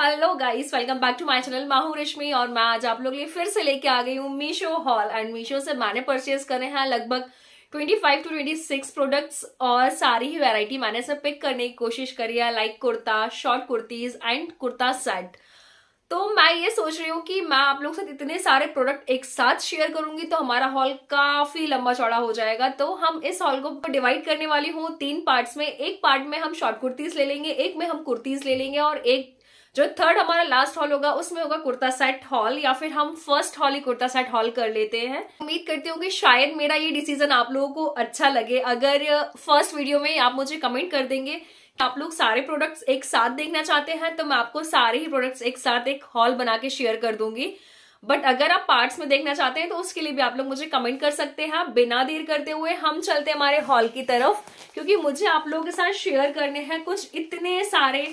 hello guys welcome back to my channel माहू रश्मि और मैं आज आप लोग लिए फिर से लेके आ गई हूँ मीशो हॉल एंड मीशो से मैंने परचेज करे हैं लगभग 25 टू 26 प्रोडक्ट्स और सारी ही वैरायटी मैंने सब पिक करने की कोशिश करी है like kurta short kurtis and kurta set तो मैं ये सोच रही हूँ कि मैं आप लोग साथ इतने सारे प्रोडक्ट एक साथ शेयर करूंगी तो हमारा हॉल काफी लंबा चौड़ा हो जाएगा तो हम इस हॉल को डिवाइड करने वाली हूँ तीन पार्ट्स में एक पार्ट में हम शॉर्ट कुर्तीज ले लेंगे एक में हम कुर्तीज ले लेंगे और एक जो थर्ड हमारा लास्ट हॉल होगा उसमें होगा कुर्ता सेट हॉल या फिर हम फर्स्ट हॉल ही कुर्ता सेट हॉल कर लेते हैं उम्मीद करती हूँ कि शायद मेरा ये डिसीजन आप लोगों को अच्छा लगे अगर फर्स्ट वीडियो में आप मुझे कमेंट कर देंगे तो आप लोग सारे प्रोडक्ट्स एक साथ देखना चाहते हैं तो मैं आपको सारे ही प्रोडक्ट्स एक साथ एक हॉल बना के शेयर कर दूंगी बट अगर आप पार्ट्स में देखना चाहते हैं तो उसके लिए भी आप लोग मुझे कमेंट कर सकते हैं बिना देर करते हुए हम चलते हैं हमारे हॉल की तरफ क्योंकि मुझे आप लोगों के साथ शेयर करने हैं कुछ इतने सारे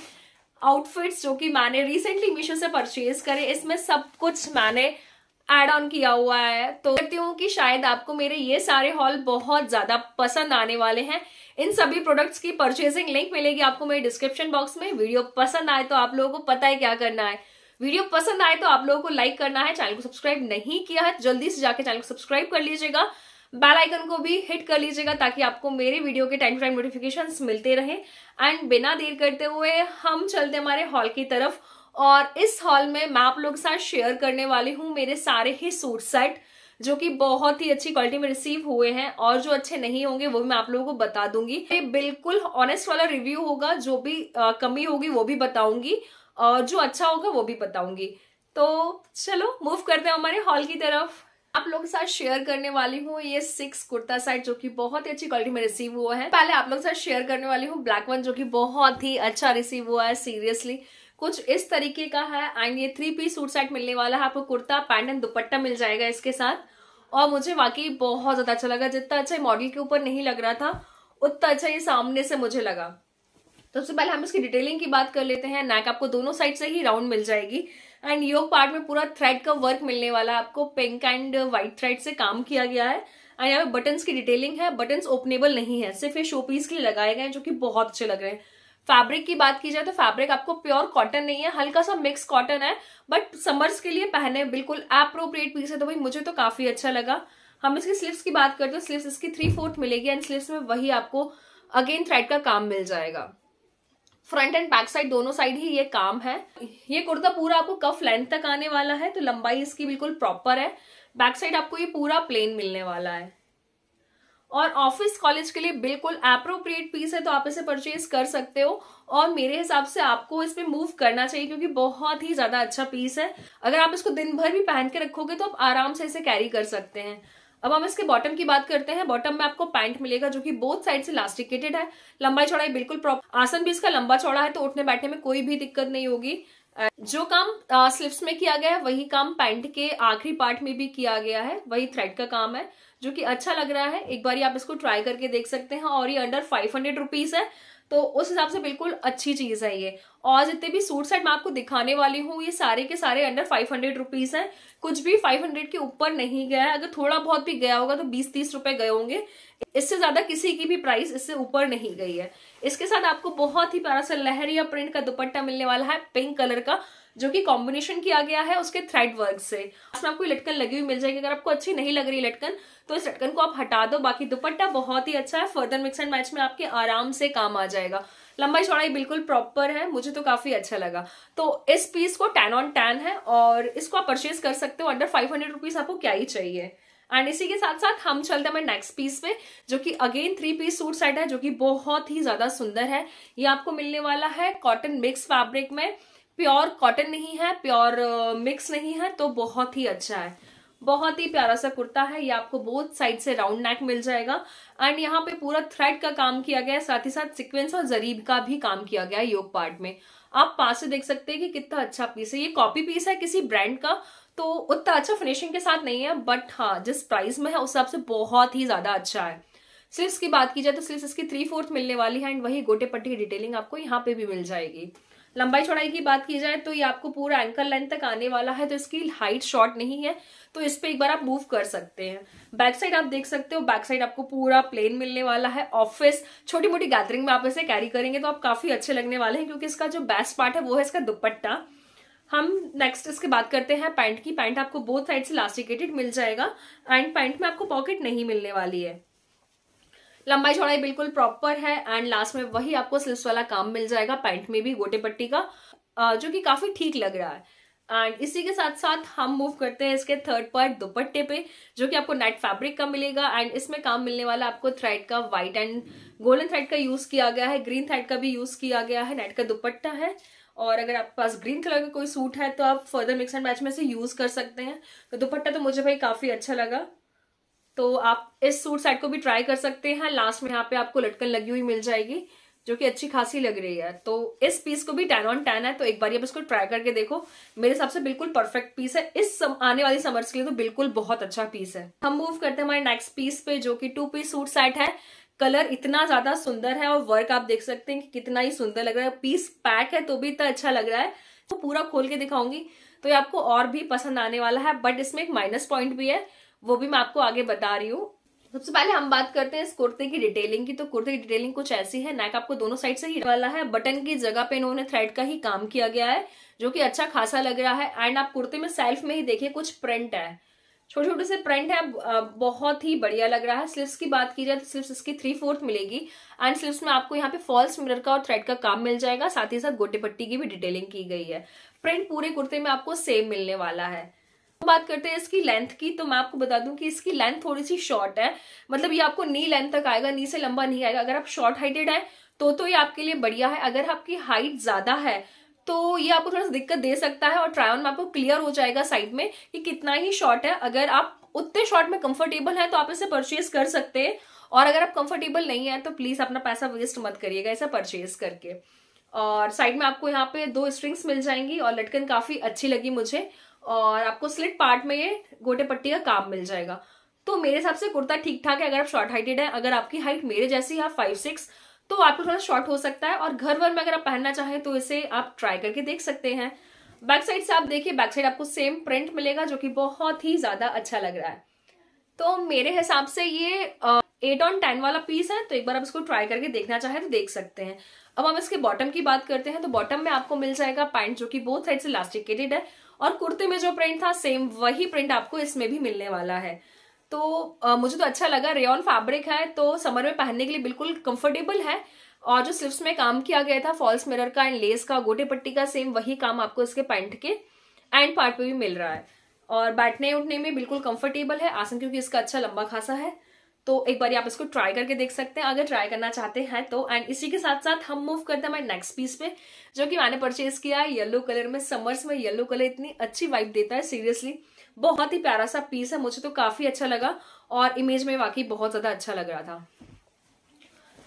आउटफिट्स जो कि मैंने रिसेंटली मीशो से परचेज करे इसमें सब कुछ मैंने एड ऑन किया हुआ है तो कहती हूँ कि शायद आपको मेरे ये सारे हॉल बहुत ज़्यादा पसंद आने वाले हैं इन सभी प्रोडक्ट्स की परचेजिंग लिंक मिलेगी आपको मेरे डिस्क्रिप्शन बॉक्स में वीडियो पसंद आए तो आप लोगों को पता है क्या करना है वीडियो पसंद आए तो आप लोगों को लाइक करना है चैनल को सब्सक्राइब नहीं किया है तो जल्दी से जाके चैनल को सब्सक्राइब कर लीजिएगा बेल आइकन को भी हिट कर लीजिएगा ताकि आपको मेरे वीडियो के टाइम टाइम नोटिफिकेशन मिलते रहे एंड बिना देर करते हुए हम चलते हमारे हॉल की तरफ और इस हॉल में मैं आप लोग के साथ शेयर करने वाली हूँ मेरे सारे ही सूट सेट जो कि बहुत ही अच्छी क्वालिटी में रिसीव हुए हैं और जो अच्छे नहीं होंगे वो मैं आप लोगों को बता दूंगी ये बिल्कुल ऑनेस्ट वाला रिव्यू होगा जो भी आ, कमी होगी वो भी बताऊंगी और जो अच्छा होगा वो भी बताऊंगी तो चलो मूव करते हैं हमारे हॉल की तरफ आप लोगों के साथ शेयर करने वाली हूँ ये सिक्स कुर्ता सेट जो कि बहुत ही अच्छी क्वालिटी में रिसीव हुआ है पहले आप लोगों के साथ शेयर करने वाली हूँ ब्लैक वन जो कि बहुत ही अच्छा रिसीव हुआ है सीरियसली कुछ इस तरीके का है एंड ये थ्री पीस सूट सेट मिलने वाला है आपको कुर्ता पैंट एंड दुपट्टा मिल जाएगा इसके साथ और मुझे वाकई बहुत ज्यादा अच्छा लगा जितना अच्छा मॉडल के ऊपर नहीं लग रहा था उतना अच्छा ये सामने से मुझे लगा तो सबसे पहले हम इसकी डिटेलिंग की बात कर लेते हैं नेक आपको दोनों साइड से ही राउंड मिल जाएगी एंड योग पार्ट में पूरा थ्रेड का वर्क मिलने वाला है आपको पिंक एंड व्हाइट थ्रेड से काम किया गया है एंड यहाँ पे बटन की डिटेलिंग है बटन्स ओपनेबल नहीं है सिर्फ ये शो पीस के लिए लगाए गए हैं जो कि बहुत अच्छे लग रहे हैं फैब्रिक की बात की जाए तो फैब्रिक आपको प्योर कॉटन नहीं है हल्का सा मिक्स कॉटन है बट समर्स के लिए पहने बिल्कुल अप्रोप्रिएट पीस है तो भाई मुझे तो काफी अच्छा लगा हम इसकी स्लीव्स की बात करते हैं स्लीव्स इसकी थ्री फोर्थ मिलेगी एंड स्लीव्स में वही आपको अगेन थ्रेड का काम मिल जाएगा फ्रंट एंड बैक साइड दोनों साइड ही ये काम है ये कुर्ता पूरा आपको कफ लेंथ तक आने वाला है तो लंबाई इसकी बिल्कुल प्रॉपर है बैक साइड आपको ये पूरा प्लेन मिलने वाला है और ऑफिस कॉलेज के लिए बिल्कुल अप्रोप्रिएट पीस है तो आप इसे परचेज कर सकते हो और मेरे हिसाब से आपको इसमें मूव करना चाहिए क्योंकि बहुत ही ज्यादा अच्छा पीस है अगर आप इसको दिन भर भी पहन के रखोगे तो आप आराम से इसे कैरी कर सकते हैं अब हम इसके बॉटम की बात करते हैं बॉटम में आपको पैंट मिलेगा जो कि बोथ साइड से लास्टिकेटेड है लंबाई चौड़ाई बिल्कुल प्रॉपर आसन भी इसका लंबा चौड़ा है तो उठने बैठने में कोई भी दिक्कत नहीं होगी जो काम स्लिप्स में किया गया है वही काम पैंट के आखिरी पार्ट में भी किया गया है वही थ्रेड का काम है जो कि अच्छा लग रहा है एक बार आप इसको ट्राई करके देख सकते हैं और ये अंडर फाइव हंड्रेड रुपीज है तो उस हिसाब से बिल्कुल अच्छी चीज़ है ये और जितने भी सूट सेट मैं आपको दिखाने वाली हूँ ये सारे के सारे अंडर फाइव हंड्रेड रुपीज़ हैं कुछ भी फाइव हंड्रेड के ऊपर नहीं गया है अगर थोड़ा बहुत भी गया होगा तो बीस तीस रुपए गए होंगे इससे ज़्यादा किसी की भी प्राइस इससे ऊपर नहीं गई है इसके साथ आपको बहुत ही प्यारा सा लहरिया प्रिंट का दुपट्टा मिलने वाला है पिंक कलर का जो कि कॉम्बिनेशन किया गया है उसके थ्रेड वर्क से इसमें आपको लटकन लगी हुई मिल जाएगी अगर आपको अच्छी नहीं लग रही लटकन तो इस लटकन को आप हटा दो बाकी दुपट्टा बहुत ही अच्छा है फर्दर मिक्स एंड मैच में आपके आराम से काम आ जाएगा लंबाई चौड़ाई बिल्कुल प्रॉपर है मुझे तो काफी अच्छा लगा तो इस पीस को टैन ऑन टैन है और इसको आप परचेज कर सकते हो अंडर फाइव हंड्रेड रुपीज आपको क्या ही चाहिए एंड इसी के साथ साथ हम चलते हैं नेक्स्ट पीस पे जो कि again three piece suit set है जो कि बहुत ही ज्यादा सुंदर है ये आपको मिलने वाला है कॉटन मिक्स फैब्रिक में प्योर कॉटन नहीं है प्योर मिक्स uh, नहीं है तो बहुत ही अच्छा है बहुत ही प्यारा सा कुर्ता है ये आपको बोथ साइड से राउंड नेक मिल जाएगा एंड यहाँ पे पूरा थ्रेड का, काम किया गया है साथ ही साथ सिक्वेंस और जरीब का भी काम किया गया है योग पार्ट में आप पास से देख सकते हैं कि कितना अच्छा पीस है ये कॉपी पीस है किसी ब्रांड का तो उतना अच्छा फिनिशिंग के साथ नहीं है बट हाँ जिस प्राइस में है उस हिसाब से बहुत ही ज्यादा अच्छा है सिर्फ की बात की जाए तो सिर्फ इसकी थ्री फोर्थ मिलने वाली है एंड वही गोटे पट्टी की डिटेलिंग आपको यहाँ पे भी मिल जाएगी लंबाई चौड़ाई की बात की जाए तो ये आपको पूरा एंकल लेंथ तक आने वाला है तो इसकी हाइट शॉर्ट नहीं है तो इस पर एक बार आप मूव कर सकते हैं बैक साइड आप देख सकते हो बैक साइड आपको पूरा प्लेन मिलने वाला है ऑफिस छोटी मोटी गैदरिंग में आप इसे कैरी करेंगे तो आप काफी अच्छे लगने वाले हैं क्योंकि इसका जो बेस्ट पार्ट है वो है इसका दुपट्टा हम नेक्स्ट इसके बात करते हैं पैंट की पैंट आपको बोथ साइड से लास्टिकेटेड मिल जाएगा एंड पैंट में आपको पॉकेट नहीं मिलने वाली है लंबाई चौड़ाई बिल्कुल प्रॉपर है एंड लास्ट में वही आपको स्लिप्स वाला काम मिल जाएगा पैंट में भी गोटे पट्टी का जो कि काफी ठीक लग रहा है एंड इसी के साथ साथ हम मूव करते हैं इसके थर्ड पार्ट दुपट्टे पे जो कि आपको नेट फैब्रिक का मिलेगा एंड इसमें काम मिलने वाला आपको थ्रेड का व्हाइट एंड गोल्डन थ्रेड का यूज किया गया है ग्रीन थ्रेड का भी यूज किया गया है नेट का दुपट्टा है और अगर आपके पास ग्रीन कलर का कोई सूट है तो आप फर्दर मिक्स एंड मैच में से यूज कर सकते हैं तो दुपट्टा तो मुझे भाई काफी अच्छा लगा तो आप इस सूट सेट को भी ट्राई कर सकते हैं लास्ट में यहाँ पे आपको लटकन लगी हुई मिल जाएगी जो कि अच्छी खासी लग रही है तो इस पीस को भी टेन ऑन टेन है तो एक बार आप इसको ट्राई करके देखो मेरे हिसाब से बिल्कुल परफेक्ट पीस है इस सम, आने वाली समर्स के लिए तो बिल्कुल बहुत अच्छा पीस है हम मूव करते हैं हमारे नेक्स्ट पीस पे जो कि टू पीस सूट सेट है कलर इतना ज्यादा सुंदर है और वर्क आप देख सकते हैं कि कितना ही सुंदर लग रहा है पीस पैक है तो भी इतना अच्छा लग रहा है तो पूरा खोल के दिखाऊंगी तो ये आपको और भी पसंद आने वाला है बट इसमें एक माइनस पॉइंट भी है वो भी मैं आपको आगे बता रही हूँ सबसे पहले हम बात करते हैं इस कुर्ते की डिटेलिंग की तो कुर्ते की डिटेलिंग कुछ ऐसी है नेक आपको दोनों साइड से ही वाला है बटन की जगह पे इन्होंने थ्रेड का ही काम किया गया है जो कि अच्छा खासा लग रहा है एंड आप कुर्ते में सेल्फ में ही देखिए कुछ प्रिंट है छोटे छोटे से प्रिंट है बहुत ही बढ़िया लग रहा है स्लिप्स की बात की जाए तो स्लिप्स इसकी थ्री फोर्थ मिलेगी एंड स्लिप्स में आपको यहाँ पे फॉल्स मिरर का और थ्रेड का काम मिल जाएगा साथ ही साथ गोटे पट्टी की भी डिटेलिंग की गई है प्रिंट पूरे कुर्ते में आपको सेम मिलने वाला है बात करते हैं इसकी लेंथ की तो मैं आपको बता दूं कि इसकी लेंथ थोड़ी सी शॉर्ट है मतलब ये आपको नी लेंथ तक आएगा नी से लंबा नहीं आएगा अगर आप शॉर्ट हाइटेड हैं तो तो ये आपके लिए बढ़िया है अगर आपकी हाइट ज़्यादा है तो ये आपको थोड़ा सा दिक्कत दे सकता है और ट्रायन में आपको क्लियर हो जाएगा साइड में कि कितना ही शॉर्ट है अगर आप उतने शॉर्ट में कंफर्टेबल है तो आप इसे परचेज कर सकते हैं और अगर आप कंफर्टेबल नहीं है तो प्लीज़ अपना पैसा वेस्ट मत करिएगा ऐसा परचेज करके और साइड में आपको यहाँ पे दो स्ट्रिंग्स मिल जाएंगी और लटकन काफी अच्छी लगी मुझे और आपको स्लिट पार्ट में ये गोटे पट्टी का काम मिल जाएगा तो मेरे हिसाब से कुर्ता ठीक ठाक है अगर आप शॉर्ट हाइटेड है अगर आपकी हाइट मेरे जैसी है फाइव सिक्स तो आपको थोड़ा शॉर्ट हो सकता है और घर वर में अगर आप पहनना चाहें तो इसे आप ट्राई करके देख सकते हैं बैक साइड से आप देखिए बैक साइड आपको सेम प्रिंट मिलेगा जो कि बहुत ही ज्यादा अच्छा लग रहा है तो मेरे हिसाब से ये एट ऑन टेन वाला पीस है तो एक बार आप इसको ट्राई करके देखना चाहें तो देख सकते हैं अब हम इसके बॉटम की बात करते हैं तो बॉटम में आपको मिल जाएगा पैंट जो कि बोथ साइड से इलास्टिकेटेड है और कुर्ते में जो प्रिंट था सेम वही प्रिंट आपको इसमें भी मिलने वाला है तो आ, मुझे तो अच्छा लगा रेन फैब्रिक है तो समर में पहनने के लिए बिल्कुल कंफर्टेबल है और जो स्लिप्स में काम किया गया था फॉल्स मिरर का एंड लेस का गोटे पट्टी का सेम वही काम आपको इसके पैंट के एंड पार्ट पे भी मिल रहा है और बैठने उठने में बिल्कुल कंफर्टेबल है आसन क्योंकि इसका अच्छा लंबा खासा है तो एक बार आप इसको ट्राई करके देख सकते हैं अगर ट्राई करना चाहते हैं तो एंड इसी के साथ साथ हम मूव करते हैं हमारे नेक्स्ट पीस पे जो कि मैंने परचेज किया है येलो कलर में समर्स में येलो कलर इतनी अच्छी वाइब देता है सीरियसली बहुत ही प्यारा सा पीस है मुझे तो काफी अच्छा लगा और इमेज में वाकई बहुत ज्यादा अच्छा लग रहा था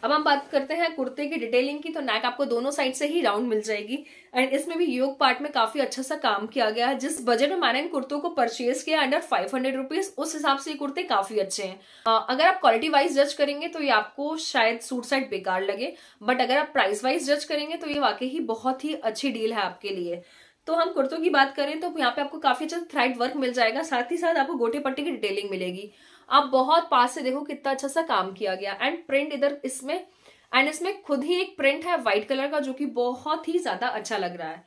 अब हम बात करते हैं कुर्ते की डिटेलिंग की तो नेक आपको दोनों साइड से ही राउंड मिल जाएगी एंड इसमें भी योग पार्ट में काफी अच्छा सा काम किया गया है जिस बजट में मैंने इन कुर्तों को परचेज किया अंडर फाइव हंड्रेड रुपीज उस हिसाब से ये कुर्ते काफी अच्छे हैं अगर आप क्वालिटी वाइज जज करेंगे तो ये आपको शायद सूट साइड बेकार लगे बट अगर आप प्राइस वाइज जज करेंगे तो ये वाकई ही बहुत ही अच्छी डील है आपके लिए तो हम कुर्तों की बात करें तो यहाँ पे आपको काफी अच्छा थ्राइड वर्क मिल जाएगा साथ ही साथ आपको गोटे पट्टी की डिटेलिंग मिलेगी आप बहुत पास से देखो कितना अच्छा सा काम किया गया एंड प्रिंट इधर इसमें एंड इसमें खुद ही एक प्रिंट है व्हाइट कलर का जो कि बहुत ही ज्यादा अच्छा लग रहा है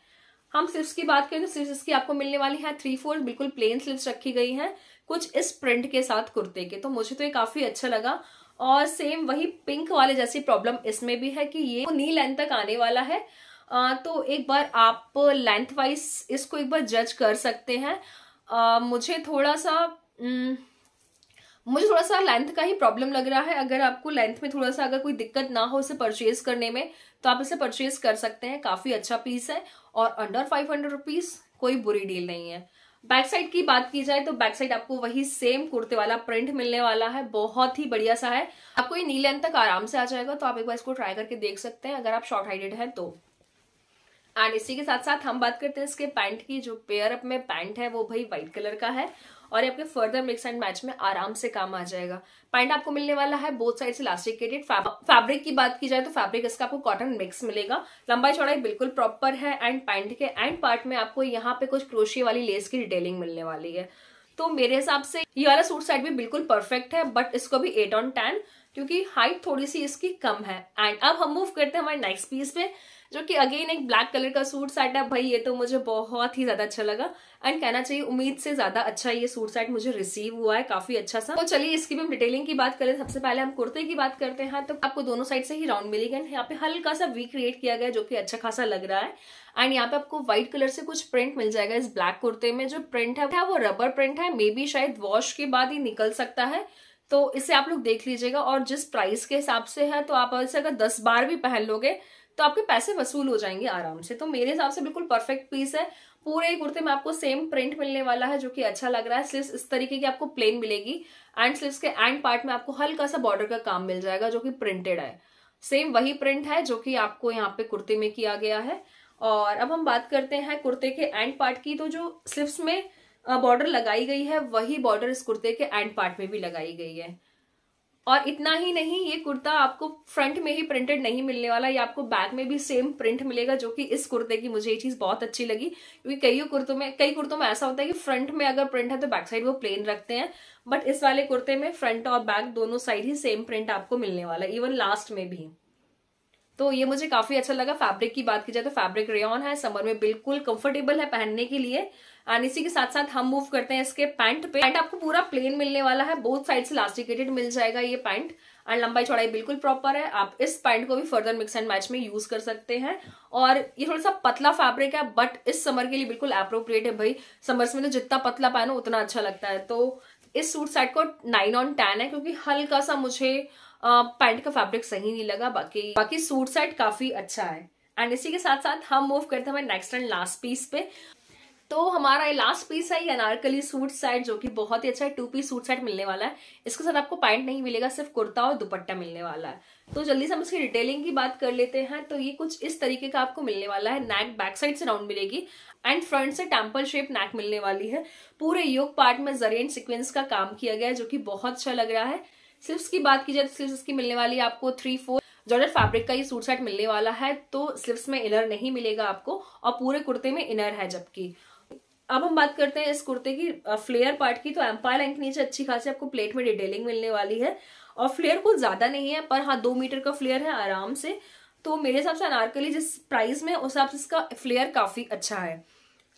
हम स्लिप्स की बात करें तो स्लिप्स इसकी आपको मिलने वाली है थ्री फोर बिल्कुल प्लेन स्लिप्स रखी गई हैं कुछ इस प्रिंट के साथ कुर्ते के तो मुझे तो ये काफी अच्छा लगा और सेम वही पिंक वाले जैसी प्रॉब्लम इसमें भी है कि ये नी लेंथ तक आने वाला है आ, तो एक बार आप लेंथ वाइज इसको एक बार जज कर सकते हैं आ, मुझे थोड़ा सा न, हम्म, मुझे थोड़ा सा लेंथ का ही प्रॉब्लम लग रहा है अगर आपको लेंथ में थोड़ा सा अगर कोई दिक्कत ना हो इसे परचेज करने में तो आप इसे परचेज कर सकते हैं काफ़ी अच्छा पीस है और अंडर फाइव हंड्रेड कोई बुरी डील नहीं है बैक साइड की बात की जाए तो बैक साइड आपको वही सेम कुर्ते वाला प्रिंट मिलने वाला है बहुत ही बढ़िया सा है आपको ये नी लेंथ तक आराम से आ जाएगा तो आप एक बार इसको ट्राई करके देख सकते हैं अगर आप शॉर्ट हाइडेड हैं तो एंड इसी के साथ साथ हम बात करते हैं इसके पैंट की जो पेयर अप में पैंट है वो भाई व्हाइट कलर का है और ये आपके फर्दर मिक्स एंड मैच में आराम से काम आ जाएगा पैंट आपको मिलने वाला है बोथ साइड से इलास्टिकेटेड फैब्रिक की बात की जाए तो फैब्रिक इसका आपको कॉटन मिक्स मिलेगा लंबाई चौड़ाई बिल्कुल प्रॉपर है एंड पैंट के एंड पार्ट में आपको यहाँ पे कुछ क्रोशी वाली लेस की डिटेलिंग मिलने वाली है तो मेरे हिसाब से ये वाला सूट सेट भी बिल्कुल परफेक्ट है बट इसको भी एट ऑन टेन क्योंकि हाइट थोड़ी सी इसकी कम है एंड अब हम मूव करते हैं हमारे नेक्स्ट पीस पे जो कि अगेन एक ब्लैक कलर का सूट सेट है भाई ये तो मुझे बहुत ही ज्यादा अच्छा लगा एंड कहना चाहिए उम्मीद से ज्यादा अच्छा ये सूट सेट मुझे रिसीव हुआ है काफी अच्छा सा तो चलिए इसकी भी हम डिटेलिंग की बात करें सबसे पहले हम कुर्ते की बात करते हैं तो आपको दोनों साइड से ही राउंड मिलेगा यहाँ पे हल्का सा वी क्रिएट किया गया जो कि अच्छा खासा लग रहा है एंड यहाँ पे आपको व्हाइट कलर से कुछ प्रिंट मिल जाएगा इस ब्लैक कुर्ते में जो प्रिंट है वो रबर प्रिंट है मे बी शायद वॉश के बाद ही निकल सकता है तो इसे आप लोग देख लीजिएगा और जिस प्राइस के हिसाब से है तो आप इसे अगर दस बार भी पहन लोगे तो आपके पैसे वसूल हो जाएंगे आराम से तो मेरे हिसाब से बिल्कुल परफेक्ट पीस है पूरे कुर्ते में आपको सेम प्रिंट मिलने वाला है जो कि अच्छा लग रहा है स्लिप्स इस तरीके की आपको प्लेन मिलेगी एंड स्लिप्स के एंड पार्ट में आपको हल्का सा बॉर्डर का काम मिल जाएगा जो कि प्रिंटेड है सेम वही प्रिंट है जो कि आपको यहाँ पे कुर्ते में किया गया है और अब हम बात करते हैं कुर्ते के एंड पार्ट की तो जो स्लिप्स में बॉर्डर लगाई गई है वही बॉर्डर इस कुर्ते के एंड पार्ट में भी लगाई गई है और इतना ही नहीं ये कुर्ता आपको फ्रंट में ही प्रिंटेड नहीं मिलने वाला ये आपको बैक में भी सेम प्रिंट मिलेगा जो कि इस कुर्ते की मुझे ये चीज़ बहुत अच्छी लगी क्योंकि कई कुर्तों में कई कुर्तों में ऐसा होता है कि फ्रंट में अगर प्रिंट है तो बैक साइड वो प्लेन रखते हैं बट इस वाले कुर्ते में फ्रंट और बैक दोनों साइड ही सेम प्रिंट आपको मिलने वाला इवन लास्ट में भी तो ये मुझे काफी अच्छा लगा फैब्रिक की बात की जाए तो फैब्रिक रेन है समर में बिल्कुल कंफर्टेबल है पहनने के लिए एंड इसी के साथ साथ हम मूव करते हैं इसके पैंट पे पैंट आपको पूरा प्लेन मिलने वाला है बहुत साइड से लास्टिकेटेड मिल जाएगा ये पैंट एंड लंबाई चौड़ाई बिल्कुल प्रॉपर है आप इस पैंट को भी फर्दर मिक्स एंड मैच में यूज कर सकते हैं और ये थोड़ा सा पतला फैब्रिक है बट इस समर के लिए बिल्कुल अप्रोप्रिएट है भाई समर्स में तो जितना पतला पहनो उतना अच्छा लगता है तो इस सूट सेट को नाइन ऑन टेन है क्योंकि हल्का सा मुझे पैंट का फैब्रिक सही नहीं लगा बाकी बाकी सूट सेट काफी अच्छा है एंड इसी के साथ साथ हम मूव करते हैं नेक्स्ट एंड लास्ट पीस पे तो हमारा लास्ट पीस है ये अनारकली सूट सेट जो कि बहुत ही अच्छा है टू पीस सूट सेट मिलने वाला है इसके साथ आपको पैंट नहीं मिलेगा सिर्फ कुर्ता और दुपट्टा मिलने वाला है तो जल्दी से हम इसकी डिटेलिंग की बात कर लेते हैं तो ये कुछ इस तरीके का आपको मिलने वाला है नेक बैक साइड से राउंड मिलेगी एंड फ्रंट से टेम्पल शेप नेक मिलने वाली है पूरे योग पार्ट में जरेन सिक्वेंस का काम किया गया है जो की बहुत अच्छा लग रहा है स्लिप्स की बात की जाए तो सिर्फ इसकी मिलने वाली आपको थ्री फोर जॉर्जेट फैब्रिक का ये सूट सेट मिलने वाला है तो स्लिप्स में इनर नहीं मिलेगा आपको और पूरे कुर्ते में इनर है जबकि अब हम बात करते हैं इस कुर्ते की फ्लेयर पार्ट की तो एम्पायर लेंथ नीचे अच्छी खासी आपको प्लेट में डिटेलिंग मिलने वाली है और फ्लेयर कुछ ज़्यादा नहीं है पर हाँ दो मीटर का फ्लेयर है आराम से तो मेरे हिसाब से अनारकली जिस प्राइस में उस हिसाब से इसका फ्लेयर काफ़ी अच्छा है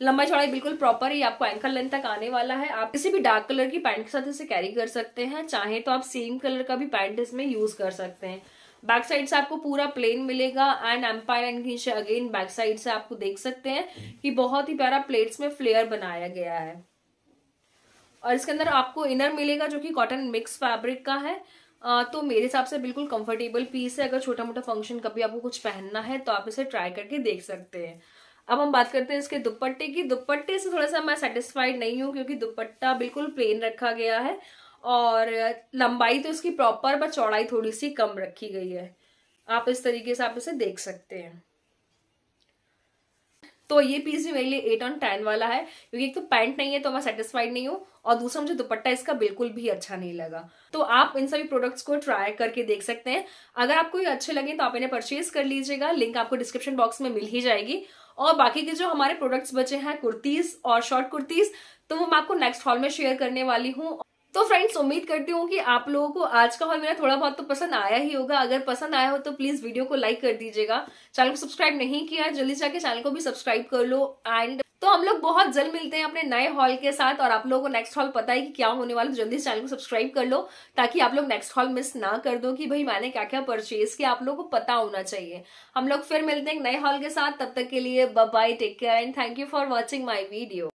लंबाई चौड़ाई बिल्कुल प्रॉपर ही आपको एंकल लेंथ तक आने वाला है आप किसी भी डार्क कलर की पैंट के साथ इसे कैरी कर सकते हैं चाहे तो आप सेम कलर का भी पैंट इसमें यूज़ कर सकते हैं बैक साइड से आपको पूरा प्लेन मिलेगा एंड एम्पायर एंड घिंशे अगेन बैक साइड से आपको देख सकते हैं कि बहुत ही प्यारा प्लेट्स में फ्लेयर बनाया गया है और इसके अंदर आपको इनर मिलेगा जो कि कॉटन मिक्स फैब्रिक का है आ, तो मेरे हिसाब से बिल्कुल कंफर्टेबल पीस है अगर छोटा मोटा फंक्शन कभी आपको कुछ पहनना है तो आप इसे ट्राई करके देख सकते हैं अब हम बात करते हैं इसके दुपट्टे की दुपट्टे से थोड़ा सा मैं सेटिस्फाइड नहीं हूँ क्योंकि दुपट्टा बिल्कुल प्लेन रखा गया है और लंबाई तो इसकी प्रॉपर पर चौड़ाई थोड़ी सी कम रखी गई है आप इस तरीके से आप इसे देख सकते हैं तो ये पीस भी मेरे लिए एट ऑन टेन वाला है क्योंकि एक तो पैंट नहीं है तो मैं सेटिस्फाइड नहीं हूँ और दूसरा मुझे दुपट्टा इसका बिल्कुल भी अच्छा नहीं लगा तो आप इन सभी प्रोडक्ट्स को ट्राई करके देख सकते हैं अगर आपको ये अच्छे लगे तो आप इन्हें परचेज कर लीजिएगा लिंक आपको डिस्क्रिप्शन बॉक्स में मिल ही जाएगी और बाकी के जो हमारे प्रोडक्ट्स बचे हैं कुर्तीज और शॉर्ट कुर्तीज तो वो मैं आपको नेक्स्ट हॉल में शेयर करने वाली हूँ तो फ्रेंड्स उम्मीद करती हूँ कि आप लोगों को आज का हॉल मेरा थोड़ा बहुत तो पसंद आया ही होगा अगर पसंद आया हो तो प्लीज वीडियो को लाइक कर दीजिएगा चैनल को सब्सक्राइब नहीं किया जल्दी जाके चैनल को भी सब्सक्राइब कर लो एंड तो हम लोग बहुत जल्द मिलते हैं अपने नए हॉल के साथ और आप लोगों को नेक्स्ट हॉल पता है कि क्या होने वाला तो जल्दी चैनल को सब्सक्राइब कर लो ताकि आप लोग नेक्स्ट हॉल मिस ना कर दो कि भाई मैंने क्या क्या परचेज किया आप लोगों को पता होना चाहिए हम लोग फिर मिलते हैं नए हॉल के साथ तब तक के लिए bye take care and thank you for watching my video